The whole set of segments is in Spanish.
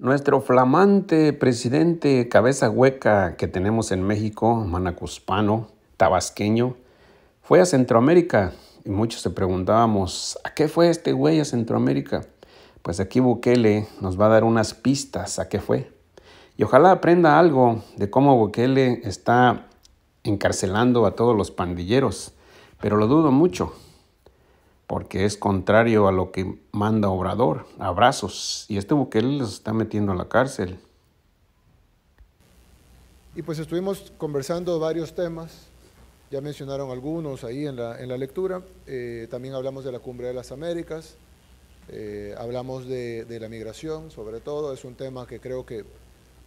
Nuestro flamante presidente cabeza hueca que tenemos en México, manacuspano, tabasqueño, fue a Centroamérica y muchos se preguntábamos, ¿a qué fue este güey a Centroamérica? Pues aquí Bukele nos va a dar unas pistas a qué fue. Y ojalá aprenda algo de cómo Bukele está encarcelando a todos los pandilleros, pero lo dudo mucho porque es contrario a lo que manda Obrador, abrazos. Y este Bukele los está metiendo a la cárcel. Y pues estuvimos conversando varios temas, ya mencionaron algunos ahí en la, en la lectura, eh, también hablamos de la Cumbre de las Américas, eh, hablamos de, la migración, sobre todo, es un tema que creo que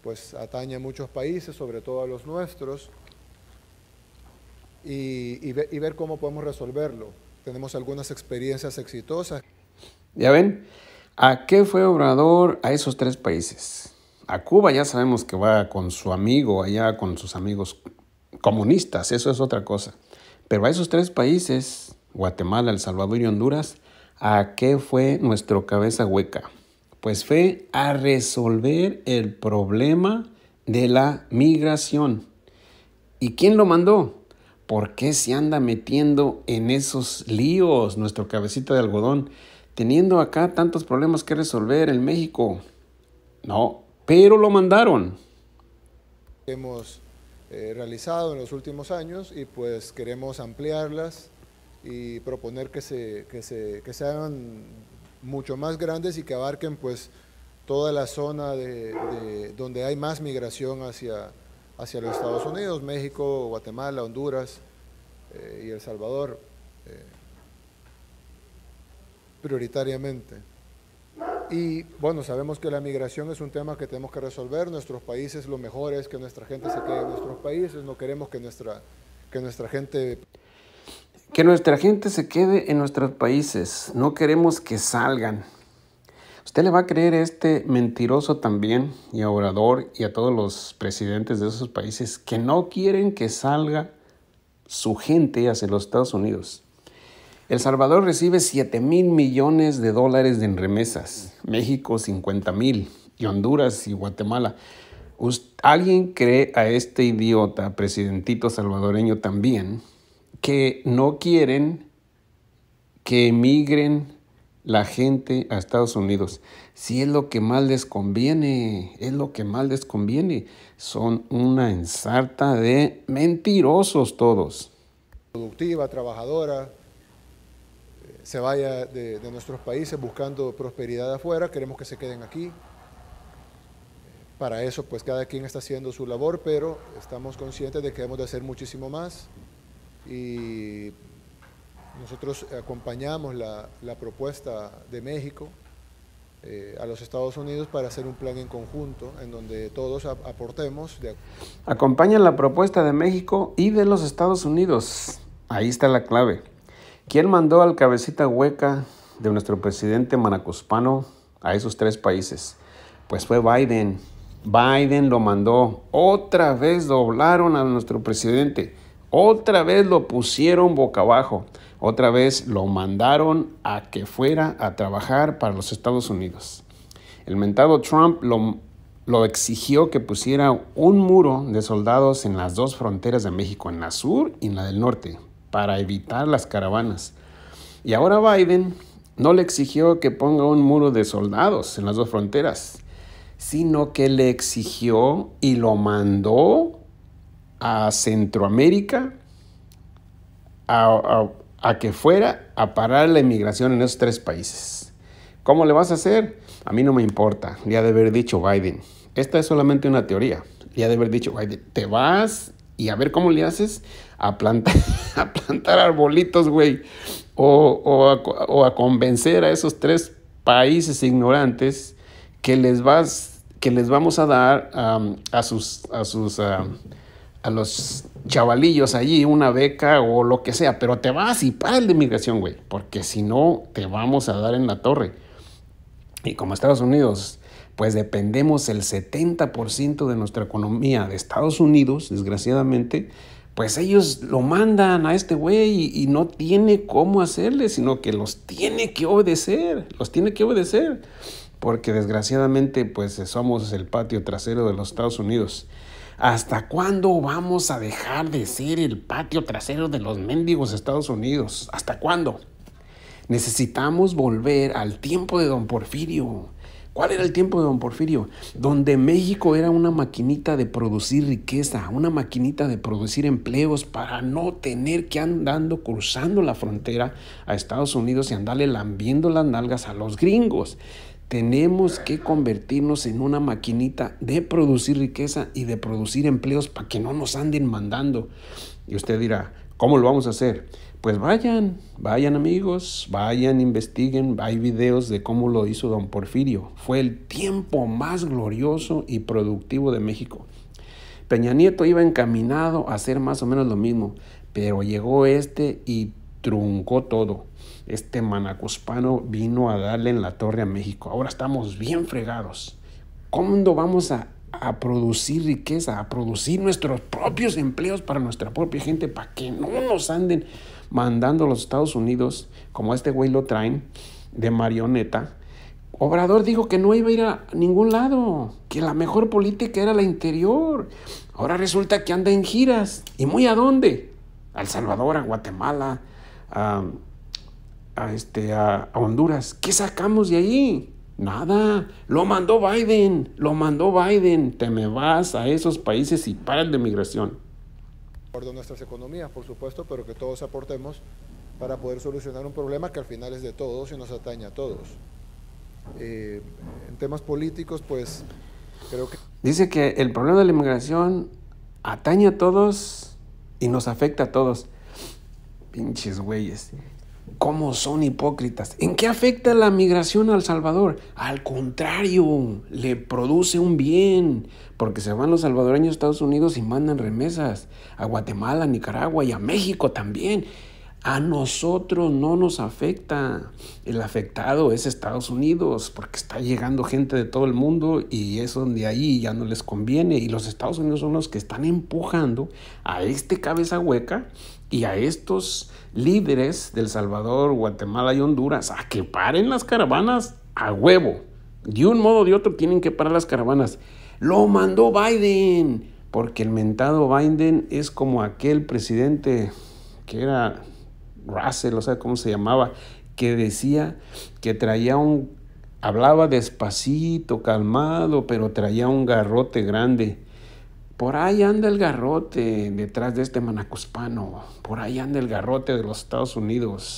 pues atañe a muchos países, sobre todo a los nuestros, y, y ver cómo podemos resolverlo tenemos algunas experiencias exitosas. Ya ven, ¿a qué fue Obrador a esos tres países? A Cuba ya sabemos que va con su amigo allá, con sus amigos comunistas, eso es otra cosa. Pero a esos tres países, Guatemala, El Salvador y Honduras, ¿a qué fue nuestro cabeza hueca? Pues fue a resolver el problema de la migración. ¿Y quién lo mandó? ¿Por qué se anda metiendo en esos líos nuestro cabecita de algodón? Teniendo acá tantos problemas que resolver en México. No, pero lo mandaron. Hemos eh, realizado en los últimos años y pues queremos ampliarlas y proponer que, se, que, se, sean mucho más grandes y que abarquen pues toda la zona donde hay más migración hacia, hacia los Estados Unidos, México, Guatemala, Honduras eh, y El Salvador, eh, prioritariamente. Y bueno, sabemos que la migración es un tema que tenemos que resolver. Nuestros países, lo mejor es que nuestra gente se quede en nuestros países. No queremos que nuestra, que nuestra gente... Que nuestra gente se quede en nuestros países. No queremos que salgan. ¿Usted le va a creer a este mentiroso también y a orador y a todos los presidentes de esos países que no quieren que salga su gente hacia los Estados Unidos? El Salvador recibe 7 mil millones de dólares en remesas, México 50 mil y Honduras y Guatemala. ¿Alguien cree a este idiota presidentito salvadoreño también que no quieren que emigren la gente a Estados Unidos. Si es lo que más les conviene, es lo que más les conviene. Son una ensarta de mentirosos todos. Productiva, trabajadora, eh, se vaya de, nuestros países buscando prosperidad afuera, queremos que se queden aquí. Eh, para eso, pues cada quien está haciendo su labor, pero estamos conscientes de que hemos de hacer muchísimo más y nosotros acompañamos la, propuesta de México eh, a los Estados Unidos para hacer un plan en conjunto en donde todos aportemos. Acompañan la propuesta de México y de los Estados Unidos. Ahí está la clave. ¿Quién mandó al cabecita hueca de nuestro presidente manacospano a esos tres países? Pues fue Biden. Biden lo mandó. Otra vez doblaron a nuestro presidente. Otra vez lo pusieron boca abajo. Otra vez lo mandaron a que fuera a trabajar para los Estados Unidos. El mentado Trump lo, exigió que pusiera un muro de soldados en las dos fronteras de México, en la sur y en la del norte, para evitar las caravanas. Y ahora Biden no le exigió que ponga un muro de soldados en las dos fronteras, sino que le exigió y lo mandó a Centroamérica a, que fuera a parar la inmigración en esos tres países. ¿Cómo le vas a hacer? A mí no me importa, le ha de haber dicho Biden. Esta es solamente una teoría. Le ha de haber dicho Biden, te vas y a ver cómo le haces a plantar, a plantar arbolitos, güey, o, a, convencer a esos tres países ignorantes que les vas que les vamos a dar a sus, a sus a los chavalillos allí una beca o lo que sea, pero te vas y para el de inmigración, güey, porque si no te vamos a dar en la torre. Y como Estados Unidos, pues dependemos el 70% de nuestra economía de Estados Unidos, desgraciadamente, pues ellos lo mandan a este güey y, y, no tiene cómo hacerle, sino que los tiene que obedecer, los tiene que obedecer, porque desgraciadamente pues somos el patio trasero de los Estados Unidos. ¿Hasta cuándo vamos a dejar de ser el patio trasero de los mendigos Estados Unidos? ¿Hasta cuándo? Necesitamos volver al tiempo de don Porfirio. ¿Cuál era el tiempo de don Porfirio? Donde México era una maquinita de producir riqueza, una maquinita de producir empleos para no tener que andando cruzando la frontera a Estados Unidos y andarle lambiendo las nalgas a los gringos tenemos que convertirnos en una maquinita de producir riqueza y de producir empleos para que no nos anden mandando. Y usted dirá, ¿cómo lo vamos a hacer? Pues vayan, vayan amigos, vayan, investiguen, hay videos de cómo lo hizo don Porfirio. Fue el tiempo más glorioso y productivo de México. Peña Nieto iba encaminado a hacer más o menos lo mismo, pero llegó este y truncó todo. Este manacuspano vino a darle en la torre a México. Ahora estamos bien fregados. ¿Cuándo vamos a, a producir riqueza, a producir nuestros propios empleos para nuestra propia gente, para que no nos anden mandando a los Estados Unidos, como este güey lo traen, de marioneta? Obrador dijo que no iba a ir a ningún lado, que la mejor política era la interior. Ahora resulta que anda en giras. ¿Y muy a dónde? A El Salvador, a Guatemala, a, este, a, Honduras. ¿Qué sacamos de ahí? Nada, lo mandó Biden, lo mandó Biden. Te me vas a esos países y para el de migración. Por nuestras economías, por supuesto, pero que todos aportemos para poder solucionar un problema que al final es de todos y nos atañe a todos. Eh, en temas políticos, pues creo que... Dice que el problema de la inmigración atañe a todos y nos afecta a todos. Pinches güeyes. ¿Cómo son hipócritas? ¿En qué afecta la migración al Salvador? Al contrario, le produce un bien, porque se van los salvadoreños a Estados Unidos y mandan remesas a Guatemala, Nicaragua y a México también. A nosotros no nos afecta. El afectado es Estados Unidos, porque está llegando gente de todo el mundo y es donde ahí ya no les conviene. Y los Estados Unidos son los que están empujando a este cabeza hueca y a estos líderes del Salvador, Guatemala y Honduras a que paren las caravanas a huevo. De un modo o de otro tienen que parar las caravanas. Lo mandó Biden, porque el mentado Biden es como aquel presidente que era Russell, o sea, ¿cómo se llamaba? Que decía que traía un... Hablaba despacito, calmado, pero traía un garrote grande por ahí anda el garrote detrás de este manacuspano, por ahí anda el garrote de los Estados Unidos.